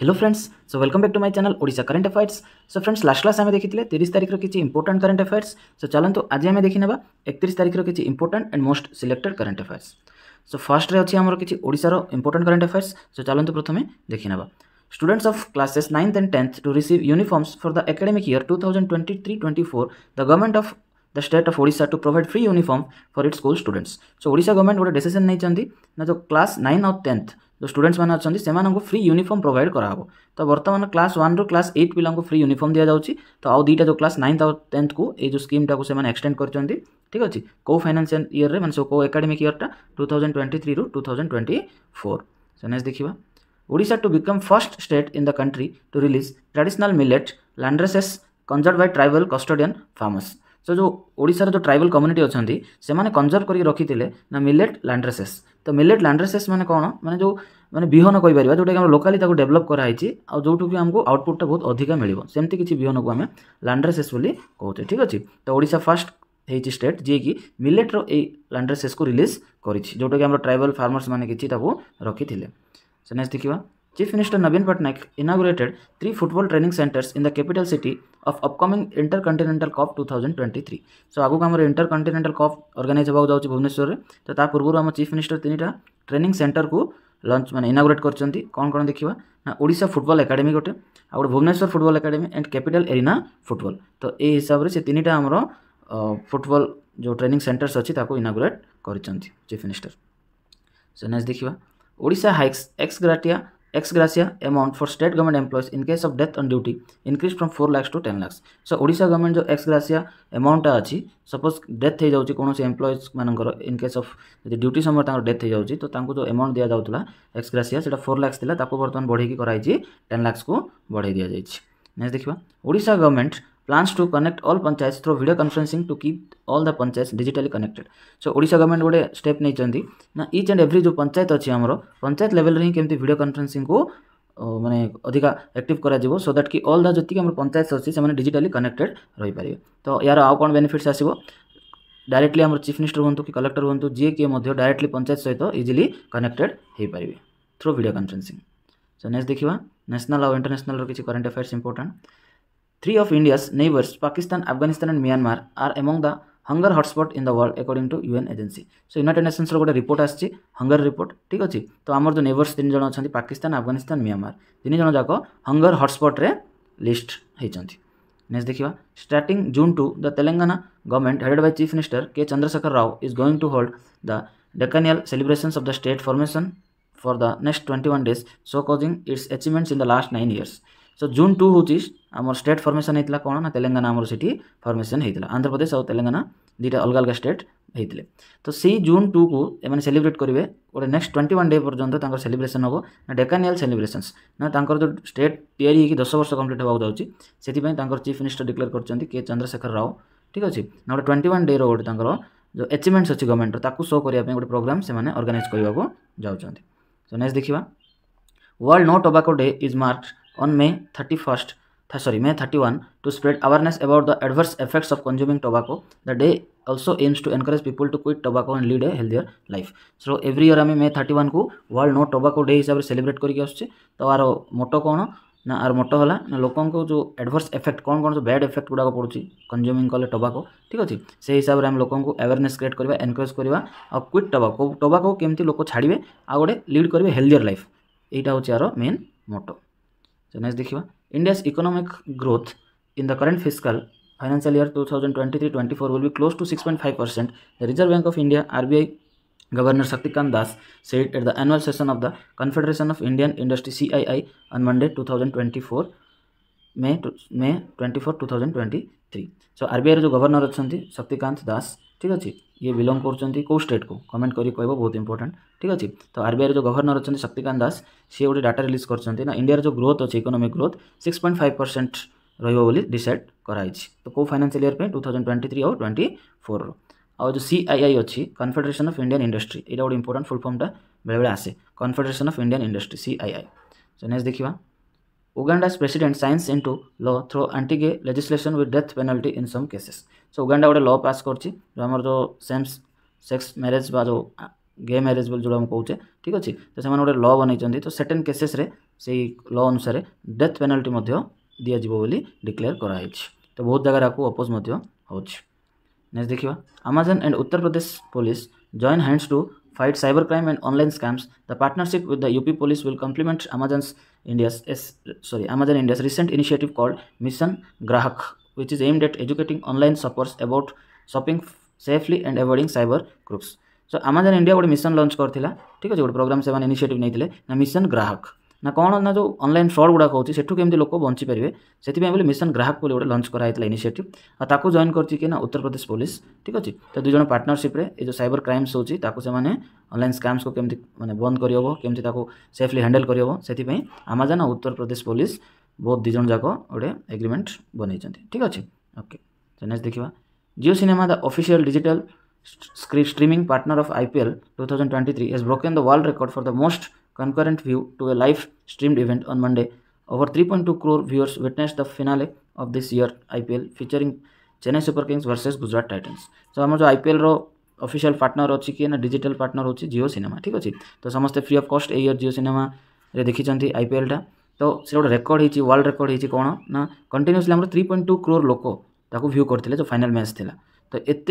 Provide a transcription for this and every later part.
Hello friends so welcome back to my channel Odisha current affairs so friends last class आम देखी तीस तारीख किसी इंपोर्टेंट करंट अफेयर्स सो चलो आज आम देखने एक तीस तारीख किसी important and most selected current affairs so फास्ट्रे अच्छी आम किसी ओडार इंपोर्टेंट करंट अफेयर्स सो चलतु प्रथम देखने students of classes ninth and tenth to receive uniforms for the academic year two thousand twenty three twenty four the government of the state of Odisha to provide free uniform for it school students so Odisha government गोटे decision नहीं ना जो class nine और tenth जो students मैंने अच्छा से free uniform provide कराव तो बर्तमान क्लास वन रू क्लास एट पिला फ्री यूनिफर्म दि जाऊँच तो आउ दुईटा जो क्लास नाइन्थ आउ टेन्थ को ये जो स्कीम टाक एक्सटेड कर ठीक अच्छे कौ फाइनेसियाल इयर में कौ एकाडेमिक टा two thousand twenty three two thousand twenty four से नेक्स्ट देखा Odisha to become first state in the country to release traditional millet landraces conserve by tribal custodian farmers ସେ ଯେଉଁ ଓଡ଼ିଶାର ଯେଉଁ ଟ୍ରାଇବାଲ୍ କମ୍ୟୁନିଟି ଅଛନ୍ତି ସେମାନେ କନଜର୍ଭ କରିକି ରଖିଥିଲେ ନା ମିଲେଟ୍ ଲାଣ୍ଡ୍ରେସେସ୍ ତ ମିଲେଟ୍ ଲାଣ୍ଡ୍ରେସେସ୍ ମାନେ କ'ଣ ମାନେ ଯେଉଁ ମାନେ ବିହନ କହିପାରିବା ଯେଉଁଟାକି ଆମର ଲୋକାଲି ତାକୁ ଡେଭଲପ୍ କରାହେଇଛି ଆଉ ଯେଉଁଠୁକି ଆମକୁ ଆଉଟପୁଟ୍ଟା ବହୁତ ଅଧିକା ମିଳିବ ସେମିତି କିଛି ବିହନକୁ ଆମେ ଲାଣ୍ଡ୍ରେସେସ୍ ବୋଲି କହୁଛେ ଠିକ୍ ଅଛି ତ ଓଡ଼ିଶା ଫାର୍ଷ୍ଟ ହେଇଛି ଷ୍ଟେଟ୍ ଯିଏକି ମିଲେଟ୍ର ଏଇ ଲାଣ୍ଡ୍ରେସେସ୍କୁ ରିଲିଜ୍ କରିଛି ଯେଉଁଟାକି ଆମର ଟ୍ରାଇବାଲ୍ ଫାର୍ମର୍ସମାନେ କିଛି ତାକୁ ରଖିଥିଲେ ସେ ନେକ୍ସଟ ଦେଖିବା Chief Minister Nabin Patnaik inaugurated three football training centers in the capital city of upcoming Intercontinental Cup 2023. So आगु आमर Intercontinental Cup organize होगा जाऊँ भुवनेश्वर में तो ता पूर्व आम Chief Minister तीन टा training center को लंच माने इनागुरेट करछन्ति कोन कोन देखिबा ना ओडिसा फुटबॉल एकाडेमी गोटे आ गोटे Bhubaneswar football academy and Capital Arena football तो ए हिसाब रे से तीनटा हमरो फुटबॉल जो ट्रेनिंग सेंटर्स अच्छी ताको इनागुरेट करछन्ति चीफ मिनिस्टर सो नेक्स्ट देखिबा Odisha hikes ex gratia ex gratia amount for state government employees in case of death on duty increased from 4 lakhs to 10 lakhs so odisha government jo ex gratia amount ta achi suppose death hei jauchi konosi employees manankar in case of jodi duty samay tankar death hei jauchi to tanku jo amount diya jautula ex gratia seta 4 lakhs thila taku bartan badhei ki karai chi 10 lakhs ku badhei diya jaichi next देखा Odisha government plans to connect all panchayat through video conferencing to keep all the panchayat digitally connected so Odisha government गोटे step नहीं each and every जो पंचायत अच्छी आम panchayat level हिं के भिड कनफरेन्सी को मैंने अधिका एक्ट कर सो दैट कि अल् जितकी आम पंचायत अच्छी से डिजिटाली कनेक्टेड रही पारे तो यार आउ कौन बेनिफिट्स आसो डायरेक्टली आम चीफ मिनिस्टर हूँ कि कलेक्टर हूँ जी किए डायरेक्टली पंचायत सहित इजिली कनेक्टेड हो पारे through video conferencing so next देखा नेशनल आउ इंटरनेशनाल किसी current affairs important Three of India's neighbors, Pakistan, Afghanistan and Myanmar, are among the hunger hotspot in the world according to UN agency. So United Nations ର ଗୋଟେ report ଆସିଛି hunger report ଠିକ ଅଛି ତ ଆମର ଯେଉଁ neighbors ତିନି ଜଣ ଅଛନ୍ତି ପାକିସ୍ତାନ ଆଫଗାନିସ୍ତାନ ମିଆଁମାର ତିନି ଜଣ ଯାକ hunger hotspotରେ list ହେଇଛନ୍ତି ନେକ୍ସଟ ଦେଖିବା starting June two the Telangana government headed by chief minister K Chandrashekar Rao is going to hold the decennial celebrations of the state formation for the next twenty one days so କୋଜିଂ its achievements in the last nine years so June two ହେଉଛି आम state formation होता कौन ना तेलंगाना आमर से formation होता आंध्र प्रदेश और तेलंगाना दुटा अलग अलग स्टेट होते तो से जून टू को एम सेलिब्रेट करेंगे गोटे नेक्स्ट ट्वेंटी वन डे पर्यटन सेलिब्रेसन हम ना डेकानियाल सेलिब्रेसन्स ना जो स्टेट या दस वर्ष कम्प्लीट होगा जाऊँगी से चीफ मिनिस्टर डिक्लेयर करते के चंद्रशेखर राव ठीक अच्छे ना गोटे ट्वेंटी वन डे रोटे जो एचिवमेंट्स अच्छी गवर्नमेंटर ताकू शो करने गोटे प्रोग्राम से अर्गानाइज करने जाऊँच नेक्स्ट देखा world no tobacco day is March on May thirty था sorry May thirty one to spread awareness about the adverse effects of consuming tobacco the day also aims to encourage people to quit tobacco and lead a healthier life so every year आम May thirty one world no tobacco day हिसाब से celebrate करके आसे तो मोटो कौन ना are मोटो है ना लोक जो एडवर्स इफेक्ट कौन कौन जो बैड इफेक्ट गुड़ाक पड़ी कंज्यूमिंग कले टोबाको ठीक अच्छे से हिसाब से आम लोग को अवेयरनेस क्रिएट करवा एनकरेज करवा आ क्विट टोबाको टोबाको केमी लोक छाड़े आ गए लिड करेंगे हेल्थियर लाइफ यही हूँ हो मेन मोटो तो नेक्स्ट देखा India's economic growth in the current fiscal financial year 2023-24 will be close to 6.5%, the Reserve Bank of India RBI Governor Shaktikant Das said at the annual session of the Confederation of Indian Industry CII on Monday 2024 May May 24 2023. So RBI जो governor अच्छा शक्तिकांत दास ठीक अच्छे ये belong करो state को comment करी कह बहुत इंपोर्टेंट ठीक अच्छे तो आरबीआर जो गवर्नर अच्छे शक्तिकांत दास सी गोटे डाटा रिलीज कर इंडिया जो ग्रोथ अच्छे economic growth six point five percent रही डिसाइड कराई तो कौ फाइनेसियल इयर पर टू थाउजेंड ट्वेंटी थ्री और ट्वेंटी फोर आज जो सीआईआई अच्छी कन्फेडरेसन अफ इंडियान इंडस्ट्री यहाँ गोटे इंपोर्टेंट फुल फर्मटा बेले बेले आसे confederation of Indian industry CII तो नेक्स्ट देखा Uganda's president signs into law थ्रो anti gay legislation with death penalty in some cases so Uganda गोटे ल पास କରିଛି ଯେଉଁ ଆମର ଯେଉଁ same sex marriage gay marriage बोली जोड़ा कहे ठीक अच्छे तो से गोटे ल बनई तो सेटेन केसेस से ल अनुसार डेथ पेनाल्टी दिज्व बोली डिक्लेयर कराई तो बहुत जगह आपको अपोज हो देखा Amazon and Uttar Pradesh police join hands to fight cyber crime and online scams the partnership with the UP police will complement Amazon India's sorry Amazon India recent initiative called mission Grahak which is aimed at educating online shoppers about shopping safely and avoiding cyber groups. So Amazon India ଗୋଟେ mission launch କରିଥିଲା ଠିକ ଅଛି ଗୋଟେ program ସେମାନେ initiative ନେଇଥିଲେ ନା mission ଗ୍ରାହକ ନା କ'ଣ ନା ଯେଉଁ ଅନଲାଇନ୍ ଫ୍ରଡ଼୍ ଗୁଡ଼ାକ ହେଉଛି ସେଠୁ କେମିତି ଲୋକ ବଞ୍ଚିପାରିବେ ସେଥିପାଇଁ ବୋଲି ମିଶନ ଗ୍ରାହକ ବୋଲି ଗୋଟେ ଲଞ୍ଚ କରାଯାଇଥିଲା ଇନିସିଏଟିଭ୍ ଆଉ ତାକୁ ଜଏନ୍ କରିଛି କି ନା ଉତ୍ତରପ୍ରଦେଶ ପୋଲିସ ଠିକ୍ ଅଛି ତ ଦୁଇ ଜଣ ପାର୍ଟନରସିପ୍ରେ ଏ ଯେଉଁ ସାଇବର କ୍ରାଇମ୍ସ ହେଉଛି ତାକୁ ସେମାନେ ଅନଲାଇନ୍ ସ୍କାମ୍ସକୁ କେମିତି ମାନେ ବନ୍ଦ କରିହେବ କେମିତି ତାକୁ ସେଫ୍ଲି ହ୍ୟାଣ୍ଡେଲ୍ କରିହେବ ସେଥିପାଇଁ ଆମାଜନ୍ ଆଉ ଉତ୍ତରପ୍ରଦେଶ ପୋଲିସ बहुत दिज जाक गोटे एग्रिमेंट बनई ठीक अच्छे ओके तो नेक्स्ट देखा Jio Cinema the official digital streaming partner of IPL 2023 thousand has broken the world record for the most concurrent view to a live streamed event on Monday over 3.2 crore viewers witness the finale of this year IPL featuring Chennai Super Kings versus Gujarat Titans तो आम जो IPL रफिसील partner अच्छी कि ना digital partner होती जियो cinema ठीक अच्छे तो समस्त free of cost A year Jio cinema देखी टा तो सी गोटे रेकर्ड हो वर्ल्ड रेकर्ड हो कौन ना कंटिन्यूसली आम थ्री पॉइंट टू क्रोर लोक भ्यू करते जो फाइनाल मैच थी तो एत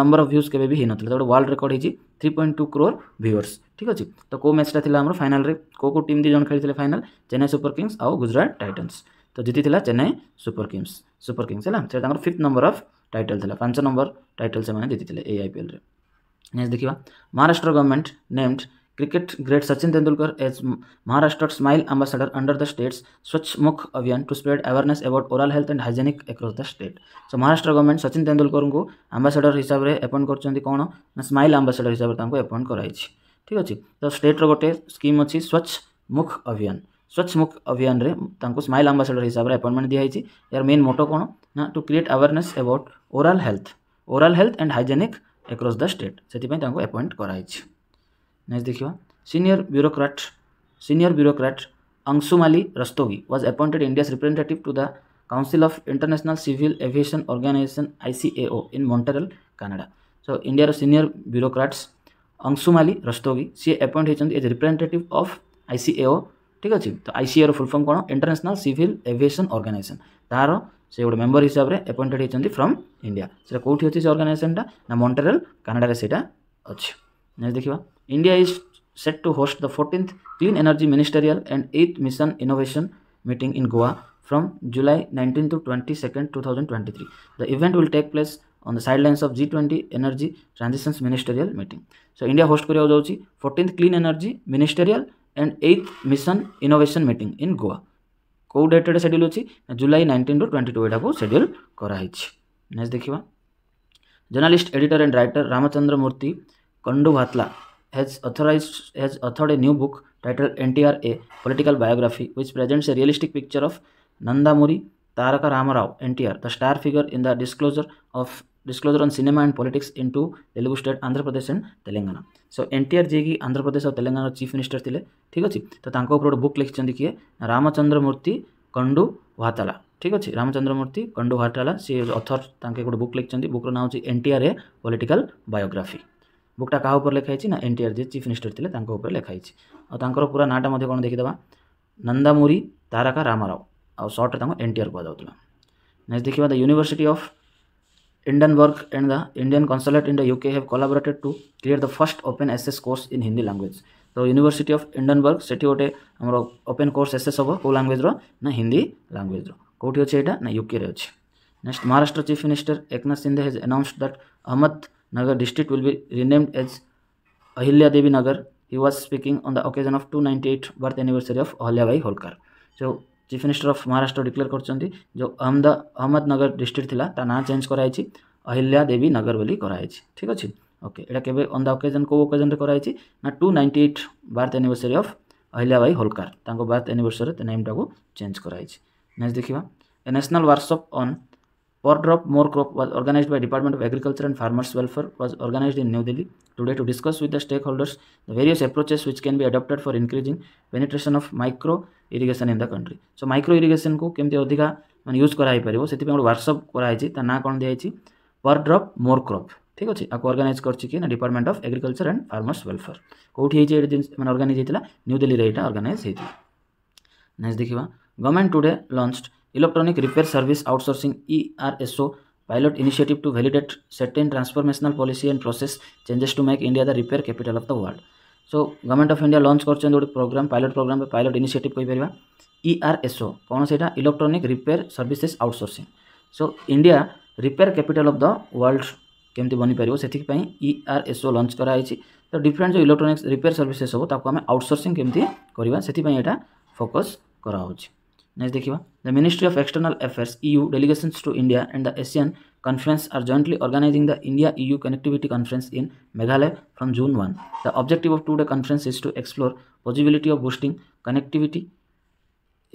नंबर अफ भ्यूज के होता तो गोटे वर्ल्ड रेकर्ड हो three point two crore viewers ठीक अच्छे तो कौ मैच मैचा था फाइनाल कौ कौ टीम दी जो खेली थे फाइनाल चेन्नई सुपर किंग्स आउ गुजरात टाइटन्स तो जीति Chennai Super Kings Super Kings है फिफ्थ नंबर अफ टाइटल थी पांच नंबर टाइटल से जीती थे ए आईपीएल नेक्स्ट देखा Maharashtra government named cricket great Sachin Tendulkar as Maharashtra Smile Ambassador under the state's Swachh Mukh Abhiyan to spread awareness about oral health and hygienic across the state. So Maharashtra government Sachin Tendulkar को ambassador हिसाब रे appoint करଛନ୍ତି कोन ना smile ambassador हिसाब रे तांको appoint कराइछि ठीक अछि तो स्टेट रो गोटे स्कीम अछि स्वच्छ मुख अभियान स्वच्छ मुख अभियान रे तांको स्माइल एम्बेसडर हिसाब रे अपॉइंटमेंट दिया हैछि यार मेन मोटो कोन ना to create awareness about oral health oral health and hygienic across the state सेति पई तांको अपॉइंट कराइछि नेक्स्ट देखियो senior bureaucrat senior bureaucrat Anshumali Rastogi was appointed India's representative to the council of international civil aviation organization ICAO in Montreal Canada so ଇଣ୍ଡିଆର senior bureaucrats Anshumali Rastogi ସିଏ appoint ହୋଇଛନ୍ତି as representative of I C A O ଠିକ୍ ଅଛି ତ I C ଏର full form କ'ଣ international civil aviation organization ତାହାର ସେ ଗୋଟେ ମେମ୍ବର ହିସାବରେ ଆପଏଣ୍ଟେଡ଼ ହୋଇଛନ୍ତି ଫ୍ରମ୍ ଇଣ୍ଡିଆ ସେଇଟା କେଉଁଠି ଅଛି ସେ ଅର୍ଗାନାଇଜେସନ୍ଟା ନା ମଣ୍ଟେରିଆଲ୍ କାନାଡ଼ାରେ ସେଇଟା ଅଛି ନେକ୍ସଟ ଦେଖିବା India is set to host the 14th Clean Energy Ministerial and 8th Mission Innovation meeting in Goa from July 19 to 22nd 2023. The event will take place on the sidelines of G20 Energy Transitions Ministerial meeting. So India host କରିବାକୁ ଯାଉଛି 14th Clean Energy Ministerial and 8th Mission Innovation meeting in Goa. କେଉଁ ଡେଟ୍ରେ schedule ଅଛି July ନାଇଣ୍ଟିନ୍ରୁ twenty two ଏଇଟାକୁ schedule କରାହେଇଛି next ଦେଖିବା journalist editor and writer Ramachandra Murthy କଣ୍ଡୁ ଭାତ୍ଲା has authorized has authored a new book titled NTR A Political Biography, which presents a realistic picture of Nandamuri Taraka Ramarao NTR, the star figure in the disclosure of disclosure on cinema and politics into Telugu state Andhra Pradesh and Telangana. So NTR जे कि आंध्र प्रदेश और Telangana chief minister थिले ठीक अछि त तांको ऊपर गोटे book लिखिछन किए रामचंद्र मूर्ति कंडू वाताला ठीक अछि रामचंद्र मूर्ति कंडू वाताला सी अथर तांके गोटे बुक लिखिछन बुक रो नाम अछि एनटीआर ए पॉलिटिकल बायोग्राफी बुकटा क्या उपर लिखाई ना एनटीआर जे चीफ मिनिस्टर थे लिखाई और पूरा नाटा कौन देखीदे नंदामूरी तारका रामाराव आ सर्ट एनटीआर कहुला नेक्स्ट देखा द यूनिवर्सिटी अफ इंडियन वर्क and the Indian consulate in the UK have collaborated to clear the first open S S course in Hindi language तो यूनिवर्सिटी अफ इंडियन वर्क से गोटे आम ओपन कोर्स एस हम कौ लांगुएज्र ना हिंदी लांगुएज्र कौटी अच्छे यहाँ ना युके अच्छे next Maharashtra chief minister Eknath Shinde has announce that Ahmed Nagar district will be renamed as Ahilya Devi Nagar. He was speaking on the occasion of 298th birth anniversary of Ahilya Bai Holkar. So chief minister of Maharashtra declare করছেন যে আহমদা Ahmednagar district লা তা না change କରାଯାଇଛି অহিল্যা দেবী নগর বলে କରାଯାଇଛି ঠিক আছে ওকে এটা কেবে অন দ্য অকেজন কেউ অকেজনরে କରାଯାଇଛି না two ninety eight birth anniversary of Ahilyabai Holkar তাঙ্ক বার্থ আনিভর্সারি নেমটাকে চেঞ্জ କରାଯାଇଛି নেক্সট দেখিবা a national workshop on Power Drop More Crop was organized by Department of Agriculture and Farmers Welfare was organized in New Delhi today to discuss with the stakeholders the various approaches which can be adopted for increasing penetration of micro irrigation in the country. So micro irrigation को केमती अधिका मान use कराई पारिबो सेति पे गोटे workshop कराई ता कौन दिया दियाई पर ड्रॉप More क्रॉप ठीक हो अच्छे आपको अर्गानाइज करके ना Department of Agriculture and Farmers Welfare department of agriculture and farmers welfare कौटी मैंने अर्गानाइज होता न्यू organize ही थी नेक्स्ट देखा Government today launched electronic repair service outsourcing E R S O pilot initiative to validate certain transformational policy and process changes to make india the repair capital of the so government of India launch कर गोटे program pilot program pilot initiative कहपर ERSO कौन से electronic repair services outsourcing so India repair capital of the world केमती बनीपर से इआरएसओ launch कराई तो डिफरेंट जो इलेक्ट्रोनिक्स रिपेयर सर्विसेस हम ताको आउटसोर्सिंग केमती करवा से फोकस कराऊँ नेक्स्ट देखिए the ministry of external affairs EU delegation to India and the Asian conference are jointly organising the India EU connectivity conference in Meghalaya from June one the objective of two day conference is to explore possibility of boosting connectivity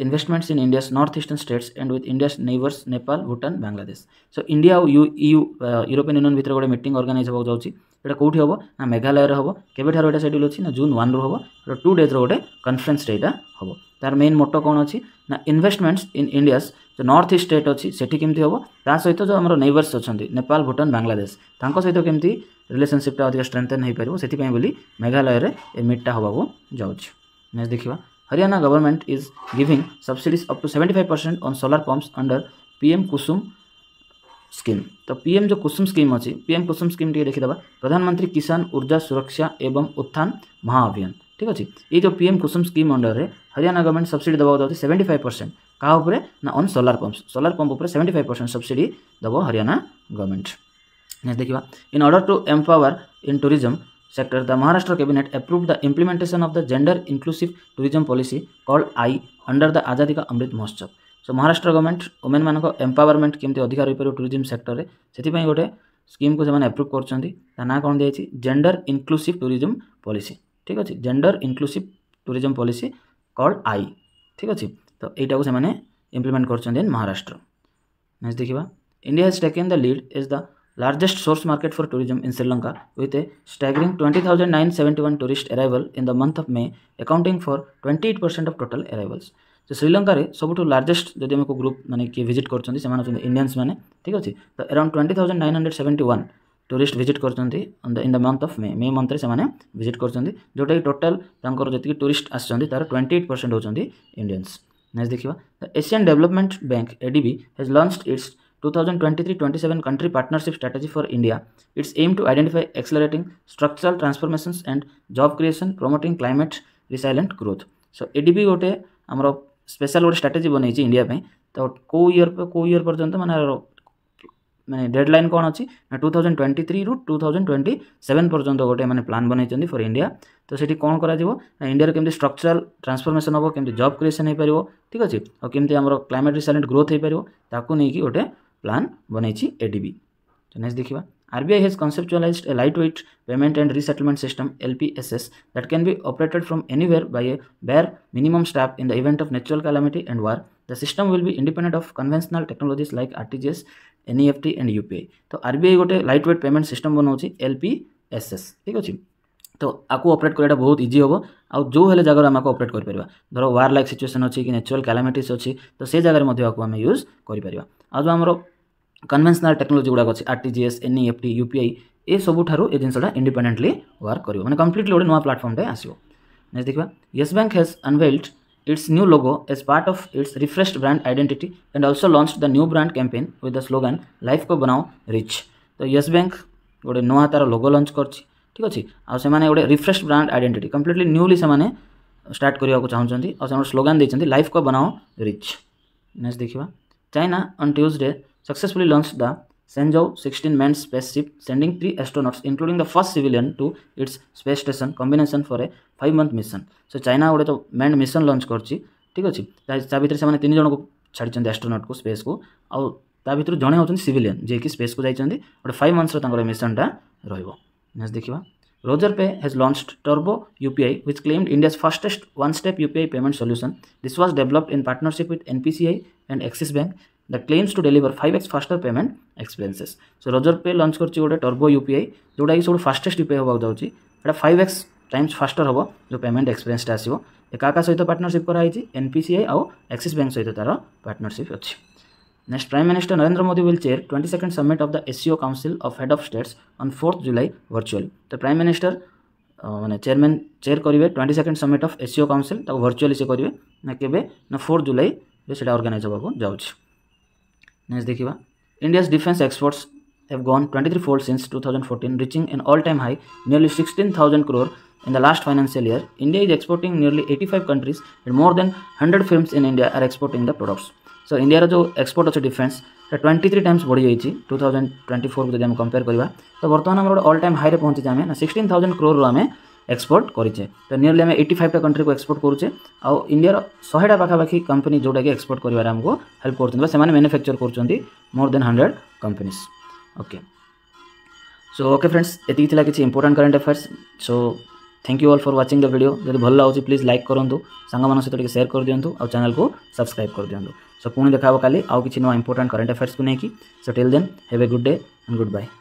investments in India north eastern states and with India neighbours Nepal Bhutan Bangladesh so India European union Union गोटे meet meeting हो হওয়া सेटा कौटी हम ना मेघालय हम केवठार यहाँ schedule अच्छी ना जून वन रु हम टू डेज्र गोटे कनफरेन्स डेटा हम तार मेन मोट कौन अच्छी ना इनभेस्टमेंट्स इन इंडिया जो नर्थ ईस्ट स्टेट अच्छी से केमती हम ता सहित जो आम नेबर्स अच्छा नेपाल भूटान बांग्लादेश सहित केमती रिलेसनशिपटा अधिक स्ट्रेन्थेन हो पारे से मेघालय मिट्टा हाबू जाऊँच देखा Haryana government is giving subsidies up to seventy five percent on solar pumps under PM Kusum scheme तो पीएम जो कुसुम स्कीम अच्छी पीएम कुसुम स्कीम टी देखीद प्रधानमंत्री किसान ऊर्जा सुरक्षा एवं उत्थान महाअभियान ठीक अच्छे ये जो पीएम कुसुम स्कीम अंडर में हरियाणा गवर्नमेंट सब्सीडी दबाव सेवेंटी फाइव परसेंट का on solar pump solar pump उपर सेवेंटी परसेंट सब्सीडी दब हरियाणा गवर्नमेंट देखा in order to empower in tourism sector the Maharashtra cabinet approve the implementation of the gender inclusive tourism policy called Aai under the Azadi ka Amrit Mahotsav so Maharashtra government women मानक empowerment कमी अधिक रहीपर tourism sector में से गोटे scheme को एप्रुव कर ना कौन दी जेंडर इनक्लूसीव टूरीजम पलिसी ठीक अच्छे जेंडर इनक्लूसीव टूरीजम पलिसी कल आई ठीक अच्छे तो यही इम्प्लीमेंट कर महाराष्ट्र नेक्स्ट देखा India is taken the lead is the largest source market for tourism in Sri Lanka with a staggering 20,971 tourist arrival in the month of May accounting for eight percent of total arrivals से श्रीलंकर सब largest जब आम group मैंने किए भिज कर इंडियान्स मैंने ठीक अच्छे तो around twenty thousand nine hundred seventy one tourist visit कर in the month of May May month में से भिज कर जोटा कि टोटाल जितकी टूरी आस ट्वेंटी एट परसेंट होती इंडियंस नेक्स्ट देखा the Asian development bank ADB has launch its two thousand twenty three twenty seven country partnership strategy for India its aim to identify accelerating structural transformation and job creation promoting climate resilient growth so ADB गोटे आम special ଗୋଟେ strategy ବନେଇଛି India ପାଇଁ ତ କେଉଁ year କେଉଁ year ପର୍ଯ୍ୟନ୍ତ ମାନେ ମାନେ ଡେଡ଼୍ ଲାଇନ୍ କ'ଣ ଅଛି ନା ଟୁ ଥାଉଜେଣ୍ଡ ଟ୍ୱେଣ୍ଟି ଥ୍ରୀରୁ ଟୁ ଥାଉଜେଣ୍ଡ ଟ୍ୱେଣ୍ଟି ସେଭେନ୍ ପର୍ଯ୍ୟନ୍ତ ଗୋଟେ ମାନେ ପ୍ଲାନ୍ ବନେଇଛନ୍ତି ଫର୍ ଇଣ୍ଡିଆ ତ ସେଠି କ'ଣ କରାଯିବ ନା ଇଣ୍ଡିଆର କେମିତି ଷ୍ଟ୍ରକ୍ଚରାଲ୍ ଟ୍ରାନ୍ସଫର୍ମେସନ୍ ହେବ କେମିତି ଜବ୍ କ୍ରିଏସନ୍ ହେଇପାରିବ ଠିକ୍ ଅଛି ଆଉ କେମିତି ଆମର କ୍ଲାଇମେଟ୍ ରିସାଲେଣ୍ଟ ଗ୍ରୋଥ୍ ହେଇପାରିବ ତାକୁ ନେଇକି ଗୋଟେ ପ୍ଲାନ୍ ବନେଇଛି ଏ ଡି ବି ନେକ୍ସଟ ଦେଖିବା RBI has conceptualized a lightweight payment and resettlement system LPSS that can be operated from anywhere by a bare minimum staff in the event of natural calamity and war. The system will be independent of conventional technologies like RTGS, NEFT and UPI. तो RBI गोटे lightweight payment system बनाऊँगी LPSS ठीक अछि ତ ଆକୁ operate କରିବାଟା ବହୁତ easy ହେବ ଆଉ ଯେଉଁ ହେଲେ ଜାଗାରେ ଆମେ ଆକୁ ଅପରେଟ୍ କରିପାରିବା ଧର ୱାର୍ ଲାଇକ୍ ସିଚୁଏସନ୍ ଅଛି କି ନ୍ୟାଚୁରାଲ୍ କାଲାମିଟିସ୍ ଅଛି ତ ସେ ଜାଗାରେ ମଧ୍ୟ ଆକୁ ଆମେ ୟୁଜ୍ କରିପାରିବା ଆଉ ଯେଉଁ ଆମର कन्भेन्सनाल टेक्नोलोजी गुड़ाक अच्छे आरटीजीएस एनईएफटी यूपीआई ए सबूत ए जिनसा इंडिपेडेंटली वर्क कर मैंने कम्प्लीटली गोटे नुआ प्लाटफर्मटे आसो नेक्स्ट देखा ये bank has unveiled its new logo as part of its refresh brand identity and also launch the new brand campaign with the slogan life को बनाओ रिच तो ये बैंक गोटे नुआ तार लोगो लंच कर ठीक अच्छे आने गोटे refresh brand identity completely newly से स्टार्ट करवाक चाहूँ और स्लोगान देखते लाइफ को बनाओ रिच नेक्स्ट देखा China on Tuesday successfully launched the Shenzhou 16 manned spaceship, sending three astronauts, including the first civilian, to its space station combination for a five-month mission. So China ଗୋଟେ ତ manned mission launch କରିଛି ଠିକ୍ ଅଛି ତା ଭିତରେ ସେମାନେ ତିନି ଜଣଙ୍କୁ ଛାଡ଼ିଛନ୍ତି ଆଷ୍ଟ୍ରୋନଟ୍କୁ ସ୍ପେସ୍କୁ ଆଉ ତା ଭିତରୁ space ହେଉଛନ୍ତି ସିଭିଲିଆନ୍ ଯିଏକି ସ୍ପେସ୍କୁ ଯାଇଛନ୍ତି ଗୋଟେ ଫାଇଭ୍ ମନ୍ଥସ୍ର ତାଙ୍କର ମିଶନଟା ରହିବ ନେକ୍ସଟ ଦେଖିବା Roger Pay has launched Turbo UPI, which claimed India's fastest one-step UPI payment solution. This was developed in partnership with NPCI and Axis Bank that claims to deliver 5x faster payment expenses so roger pay launch करଛି ଗୋଟେ turbo UPI ଯୋଉଟା କି ସବୁଠୁ fastest UPI ହେବାକୁ ଯାଉଛି ଏଟା 5x times faster ହେବ ଯୋଉ payment expense ଟା ଆସିବ କାହା କାହା ସହିତ ପାର୍ଟନରସିପ୍ କରାହେଇଛି NPCI ଆଉ ଆକ୍ସିସ୍ ବ୍ୟାଙ୍କ ସହିତ ତାର ପାର୍ଟନରସିପ୍ ଅଛି Next, Prime Minister Narendra Modi will chair 22nd summit of the SEO Council of Head of States on 4th July virtually. The Prime Minister মানে চেয়ারম্যান চেয়ার করবে twenty second summit of SCO council তাকে virtually সে করবে না কেবে না four July সেটা organise হওয়া যাচ্ছে नेक्स्ट देखा India defence exports have gone twenty three fold since two thousand fourteen reaching an all time high nearly sixteen thousand crore in the last financial year India is exporting nearly eighty five countries and more than hundred firms in India are exporting the products so India जो export अच्छे defence twenty three times बढ़ी जाइए to thousand twenty four को जब compare करवा तो बर्तमान हमारे अल्ल टाइम हाई पहुंचे आम सिक्सटीन थाउजेंड क्रोर आम एक्सपोर्ट करे तो नियरली आम एट्टी फाइव कंट्री को एक्सपोर्ट करुचे आउ इंडिया शहेटा पाखापाखी कंपनी जोटा कि एक्सपोर्ट करार हेल्प करते मैनुफैक्चर कर more than hundred companies okay so okay friends ये किसी important current affairs so thank you all for watching the video जदि भल लगे प्लीज लाइक करूँ सांग सहित सेयर कर दिंतु आ चैनल को सब्सक्राइब कर दिंतु सो पुणी देखा कल आउ कि नुआ इंपोर्टां करेन्ट अफेयर्स को लेकिन so till then have a good day and good bye